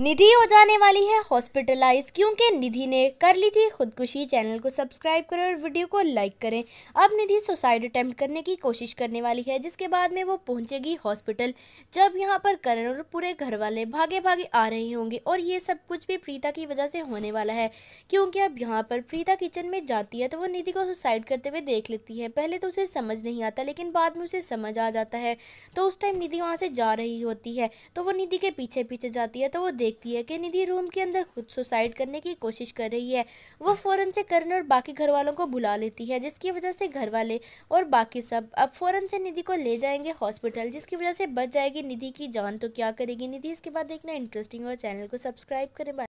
निधि हो जाने वाली है हॉस्पिटलाइज क्योंकि निधि ने कर ली थी खुदकुशी चैनल को सब्सक्राइब करें और वीडियो को लाइक करें अब निधि सुसाइड अटैम्प्ट करने की कोशिश करने वाली है जिसके बाद में वो पहुंचेगी हॉस्पिटल जब यहाँ पर करण और पूरे घर वाले भागे भागे आ रहे होंगे और ये सब कुछ भी प्रीता की वजह से होने वाला है क्योंकि अब यहाँ पर प्रीता किचन में जाती है तो वो निधि को सुसाइड करते हुए देख लेती है पहले तो उसे समझ नहीं आता लेकिन बाद में उसे समझ आ जाता है तो उस टाइम निधि वहाँ से जा रही होती है तो वो निधि के पीछे पीछे जाती है तो वो देखती है कि निधि रूम के अंदर खुद सुसाइड करने की कोशिश कर रही है वो फ़ौरन से करण और बाकी घर वालों को बुला लेती है जिसकी वजह से घर वाले और बाकी सब अब फ़ौरन से निधि को ले जाएंगे हॉस्पिटल जिसकी वजह से बच जाएगी निधि की जान तो क्या करेगी निधि इसके बाद देखना इंटरेस्टिंग और चैनल को सब्सक्राइब करें